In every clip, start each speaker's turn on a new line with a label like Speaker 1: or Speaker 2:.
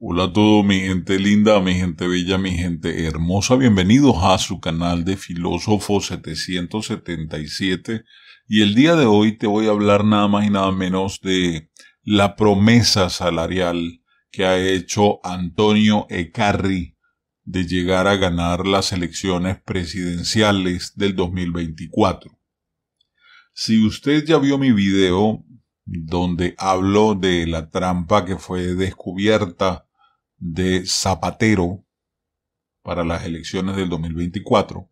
Speaker 1: Hola a todos, mi gente linda, mi gente bella, mi gente hermosa. Bienvenidos a su canal de Filósofo 777. Y el día de hoy te voy a hablar nada más y nada menos de la promesa salarial que ha hecho Antonio Ecarri de llegar a ganar las elecciones presidenciales del 2024. Si usted ya vio mi video donde hablo de la trampa que fue descubierta de Zapatero para las elecciones del 2024,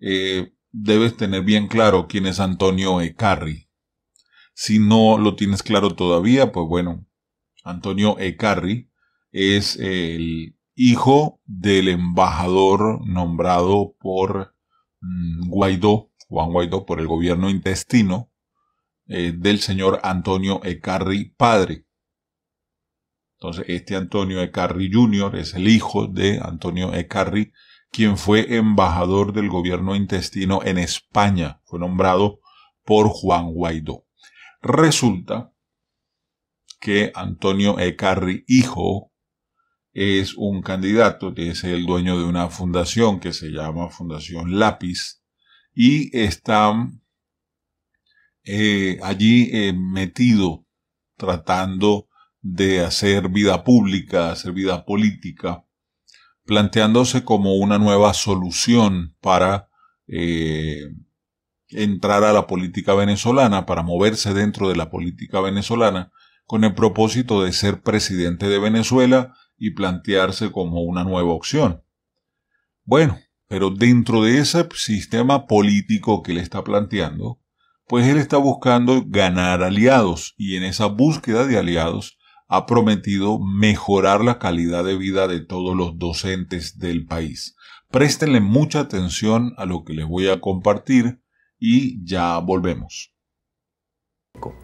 Speaker 1: eh, debes tener bien claro quién es Antonio Ecarri. Si no lo tienes claro todavía, pues bueno, Antonio Ecarri es el hijo del embajador nombrado por mm, Guaidó, Juan Guaidó, por el gobierno intestino eh, del señor Antonio Ecarri padre. Entonces, este Antonio Ecarri Jr. es el hijo de Antonio Ecarri, quien fue embajador del gobierno intestino en España. Fue nombrado por Juan Guaidó. Resulta que Antonio Ecarri, hijo, es un candidato, es el dueño de una fundación que se llama Fundación Lápiz, y está eh, allí eh, metido tratando de hacer vida pública, hacer vida política, planteándose como una nueva solución para eh, entrar a la política venezolana, para moverse dentro de la política venezolana, con el propósito de ser presidente de Venezuela y plantearse como una nueva opción. Bueno, pero dentro de ese sistema político que le está planteando, pues él está buscando ganar aliados y en esa búsqueda de aliados ha prometido mejorar la calidad de vida de todos los docentes del país. Préstenle mucha atención a lo que les voy a compartir y ya volvemos.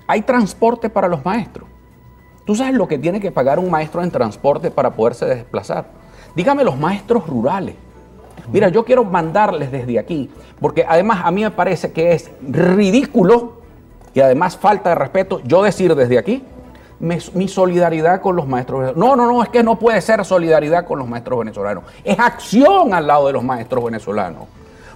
Speaker 2: Hay transporte para los maestros. ¿Tú sabes lo que tiene que pagar un maestro en transporte para poderse desplazar? Dígame los maestros rurales. Mira, yo quiero mandarles desde aquí, porque además a mí me parece que es ridículo y además falta de respeto yo decir desde aquí mi, solidaridad con los maestros venezolanos. No, no, no, es que no puede ser solidaridad con los maestros venezolanos. Es acción al lado de los maestros venezolanos.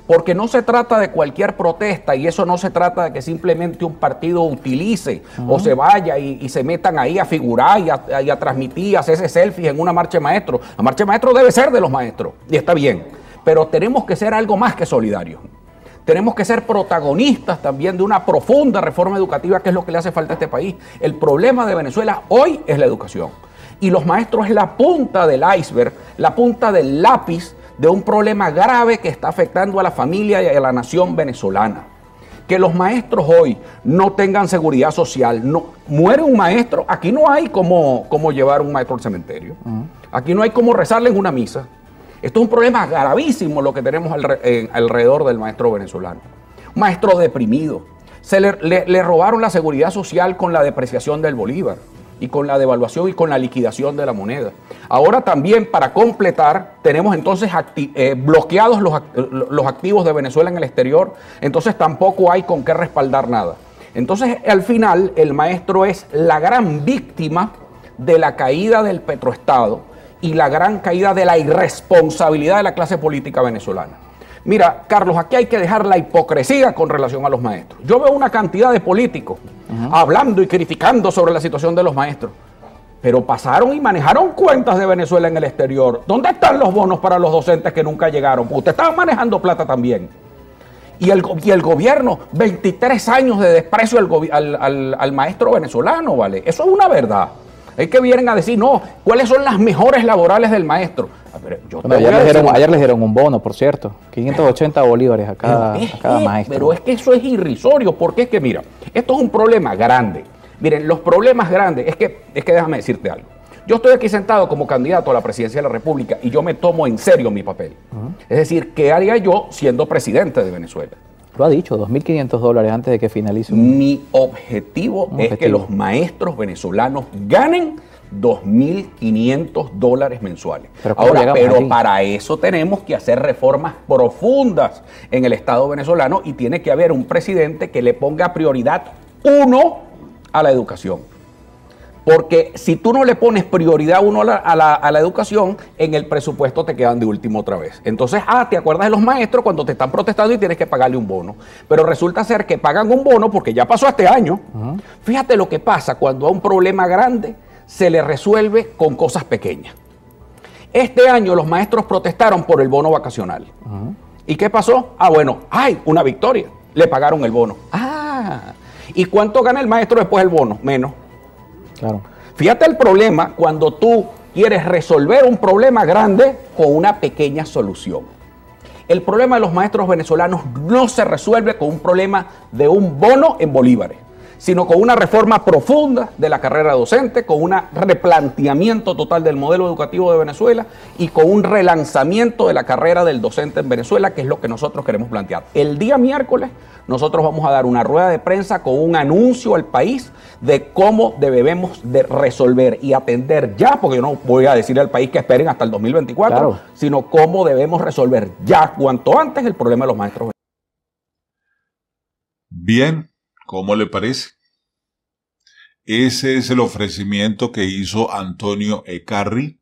Speaker 2: Porque no se trata de cualquier protesta y eso no se trata de que simplemente un partido utilice o se vaya y, se metan ahí a figurar y a, transmitir, a en una marcha de maestros. La marcha de maestros debe ser de los maestros y está bien, pero tenemos que ser algo más que solidarios. Tenemos que ser protagonistas también de una profunda reforma educativa, que es lo que le hace falta a este país. El problema de Venezuela hoy es la educación. Y los maestros es la punta del iceberg, la punta del lápiz de un problema grave que está afectando a la familia y a la nación venezolana. Que los maestros hoy no tengan seguridad social, no, muere un maestro, aquí no hay como, como llevar un maestro al cementerio, aquí no hay como rezarle en una misa, esto es un problema gravísimo lo que tenemos alrededor del maestro venezolano. Maestro deprimido. Se le, robaron la seguridad social con la depreciación del Bolívar y con la devaluación y con la liquidación de la moneda. Ahora también, para completar, tenemos entonces eh, bloqueados los, activos de Venezuela en el exterior, entonces tampoco hay con qué respaldar nada. Entonces, al final, el maestro es la gran víctima de la caída del petroestado, y la gran caída de la irresponsabilidad de la clase política venezolana. Mira, Carlos, aquí hay que dejar la hipocresía con relación a los maestros. Yo veo una cantidad de políticos hablando y criticando sobre la situación de los maestros, pero pasaron y manejaron cuentas de Venezuela en el exterior. ¿Dónde están los bonos para los docentes que nunca llegaron? Usted estaba manejando plata también. Y el, y el, gobierno, 23 años de desprecio al, al maestro venezolano, ¿vale? Eso es una verdad. Es que vienen a decir, no, ¿cuáles son las mejores laborales del maestro? ayer, les dieron, un bono, por cierto, 580 bolívares a cada, maestro. Pero es que eso es irrisorio, porque es que, mira, esto es un problema grande. Miren, los problemas grandes, es que, es que déjame decirte algo. Yo estoy aquí sentado como candidato a la presidencia de la República y yo me tomo en serio mi papel. Es decir, ¿qué haría yo siendo presidente de Venezuela? Lo ha dicho, 2.500 dólares antes de que finalice. Mi objetivo es que los maestros venezolanos ganen 2.500 dólares mensuales. Pero Ahora, pero para eso tenemos que hacer reformas profundas en el Estado venezolano y tiene que haber un presidente que le ponga prioridad uno a la educación. Porque si tú no le pones prioridad a la, a, la, educación, en el presupuesto te quedan de último otra vez. Entonces, ah, te acuerdas de los maestros cuando te están protestando y tienes que pagarle un bono. Pero resulta ser que pagan un bono porque ya pasó este año. Fíjate lo que pasa cuando a un problema grande se le resuelve con cosas pequeñas. Este año los maestros protestaron por el bono vacacional. ¿Y qué pasó? Ah, bueno, hay una victoria. Le pagaron el bono. Ah, ¿y cuánto gana el maestro después del bono? Menos. Fíjate el problema cuando tú quieres resolver un problema grande con una pequeña solución. El problema de los maestros venezolanos no se resuelve con un problema de un bono en bolívares sino con una reforma profunda de la carrera docente, con un replanteamiento total del modelo educativo de Venezuela y con un relanzamiento de la carrera del docente en Venezuela, que es lo que nosotros queremos plantear. El día miércoles nosotros vamos a dar una rueda de prensa con un anuncio al país de cómo debemos de resolver y atender ya, porque yo no voy a decirle al país que esperen hasta el 2024, sino cómo debemos resolver ya cuanto antes el problema de los maestros.
Speaker 1: Bien, ¿cómo le parece? Ese es el ofrecimiento que hizo Antonio Ecarri,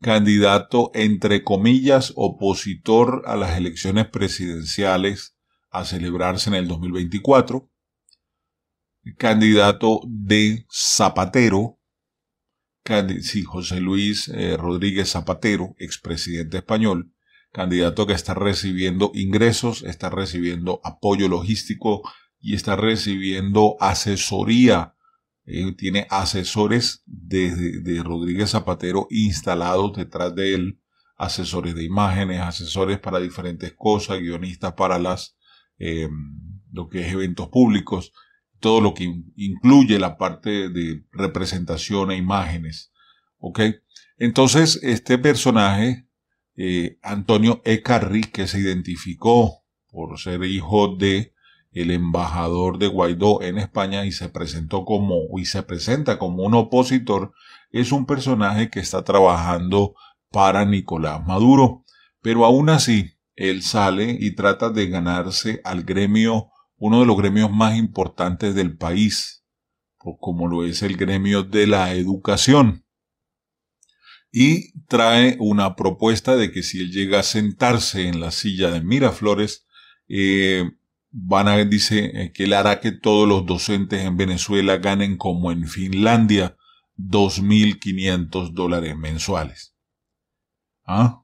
Speaker 1: candidato entre comillas opositor a las elecciones presidenciales a celebrarse en el 2024, candidato de Zapatero, sí, José Luis eh, Rodríguez Zapatero, expresidente español, candidato que está recibiendo ingresos, está recibiendo apoyo logístico y está recibiendo asesoría eh, tiene asesores de, Rodríguez Zapatero instalados detrás de él, asesores de imágenes, asesores para diferentes cosas, guionistas para las, eh, lo que es eventos públicos, todo lo que incluye la parte de representación e imágenes. ¿Ok? Entonces, este personaje, Antonio eh, Antonio Ecarri, que se identificó por ser hijo de el embajador de Guaidó en España y se presentó como y se presenta como un opositor, es un personaje que está trabajando para Nicolás Maduro. Pero aún así, él sale y trata de ganarse al gremio, uno de los gremios más importantes del país, como lo es el gremio de la educación. Y trae una propuesta de que si él llega a sentarse en la silla de Miraflores, eh, van a, dice eh, que él hará que todos los docentes en Venezuela ganen como en Finlandia 2.500 dólares mensuales. ¿Ah?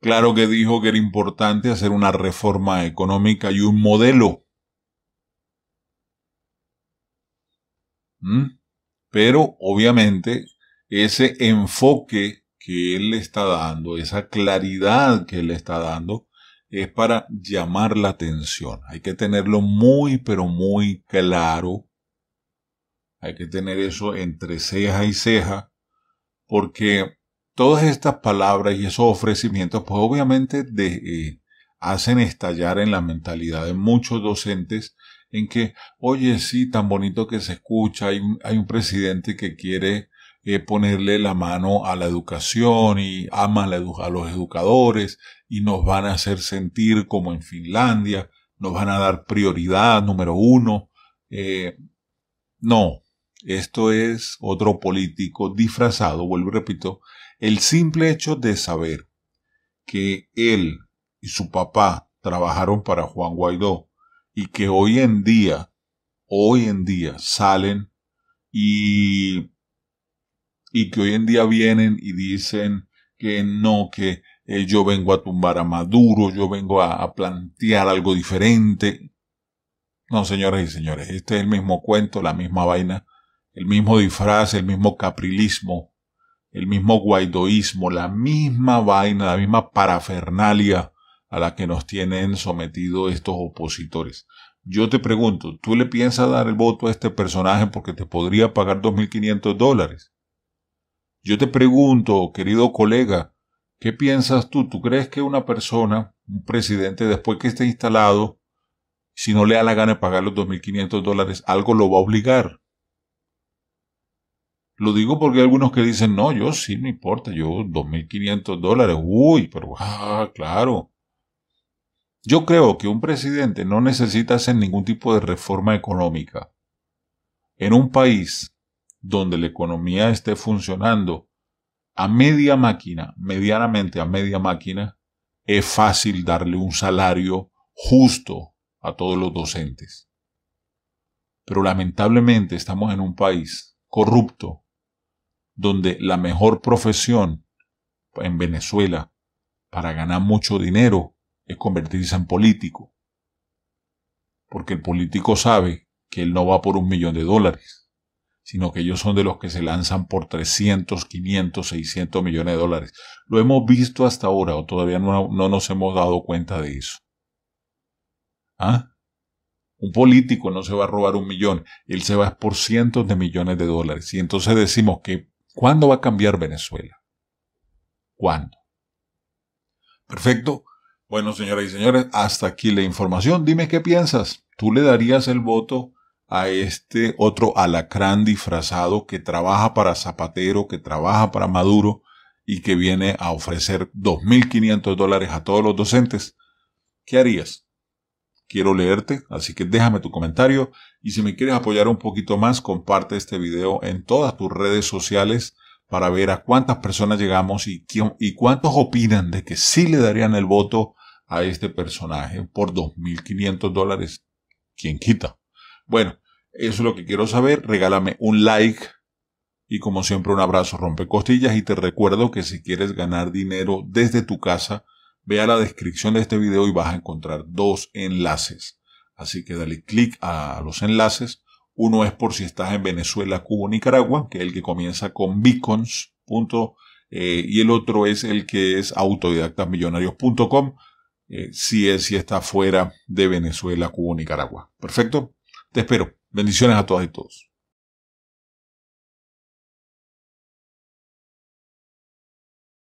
Speaker 1: Claro que dijo que era importante hacer una reforma económica y un modelo. ¿Mm? Pero obviamente ese enfoque que él le está dando, esa claridad que él le está dando, es para llamar la atención. Hay que tenerlo muy, pero muy claro. Hay que tener eso entre ceja y ceja, porque todas estas palabras y esos ofrecimientos, pues obviamente eh, hacen estallar en la mentalidad de muchos docentes en que, oye, sí, tan bonito que se escucha, hay un presidente que quiere eh, ponerle la mano a la educación y ama a los educadores y nos van a hacer sentir como en Finlandia, nos van a dar prioridad número uno. Eh, no, esto es otro político disfrazado, vuelvo y repito, el simple hecho de saber que él y su papá trabajaron para Juan Guaidó y que hoy en día, hoy en día salen y y que hoy en día vienen y dicen que no, que eh, yo vengo a tumbar a Maduro, yo vengo a, a plantear algo diferente. No, señores y señores, este es el mismo cuento, la misma vaina, el mismo disfraz, el mismo caprilismo, el mismo guaidoísmo, la misma vaina, la misma parafernalia a la que nos tienen sometidos estos opositores. Yo te pregunto, ¿tú le piensas dar el voto a este personaje porque te podría pagar 2.500 dólares? Yo te pregunto, querido colega, ¿qué piensas tú? ¿Tú crees que una persona, un presidente, después que esté instalado, si no le da la gana de pagar los 2.500 dólares, algo lo va a obligar? Lo digo porque hay algunos que dicen, no, yo sí no importa, yo 2.500 dólares, uy, pero ah, claro. Yo creo que un presidente no necesita hacer ningún tipo de reforma económica. En un país donde la economía esté funcionando a media máquina, medianamente a media máquina, es fácil darle un salario justo a todos los docentes. Pero lamentablemente estamos en un país corrupto, donde la mejor profesión en Venezuela para ganar mucho dinero es convertirse en político. Porque el político sabe que él no va por un millón de dólares sino que ellos son de los que se lanzan por 300, 500, 600 millones de dólares. Lo hemos visto hasta ahora o todavía no, no nos hemos dado cuenta de eso. ¿Ah? Un político no se va a robar un millón, él se va por cientos de millones de dólares. Y entonces decimos que, ¿cuándo va a cambiar Venezuela? ¿Cuándo? Perfecto. Bueno, señoras y señores, hasta aquí la información. Dime qué piensas. ¿Tú le darías el voto a este otro alacrán disfrazado que trabaja para Zapatero, que trabaja para Maduro y que viene a ofrecer 2.500 dólares a todos los docentes, ¿qué harías? Quiero leerte, así que déjame tu comentario y si me quieres apoyar un poquito más, comparte este video en todas tus redes sociales para ver a cuántas personas llegamos y, y cuántos opinan de que sí le darían el voto a este personaje por 2.500 dólares. ¿Quién quita? Bueno, eso es lo que quiero saber. Regálame un like. Y como siempre, un abrazo rompecostillas. Y te recuerdo que si quieres ganar dinero desde tu casa, ve a la descripción de este video y vas a encontrar dos enlaces. Así que dale clic a los enlaces. Uno es por si estás en Venezuela, Cuba Nicaragua, que es el que comienza con beacons. Eh, y el otro es el que es autodidactasmillonarios.com eh, si es si está fuera de Venezuela, Cuba Nicaragua. Perfecto. Te espero. Bendiciones a todas y todos.